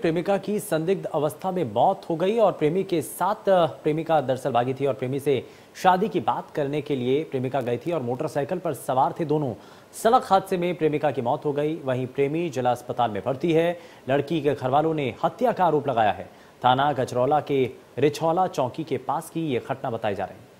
प्रेमिका की संदिग्ध अवस्था में मौत हो गई और प्रेमी के साथ प्रेमिका दरअसल भागी थी और प्रेमी से शादी की बात करने के लिए प्रेमिका गई थी और मोटरसाइकिल पर सवार थे दोनों सड़क हादसे में प्रेमिका की मौत हो गई वहीं प्रेमी जिला अस्पताल में भर्ती है लड़की के घरवालों ने हत्या का आरोप लगाया है थाना गजरौला के रिछौला चौकी के पास की यह घटना बताई जा रही है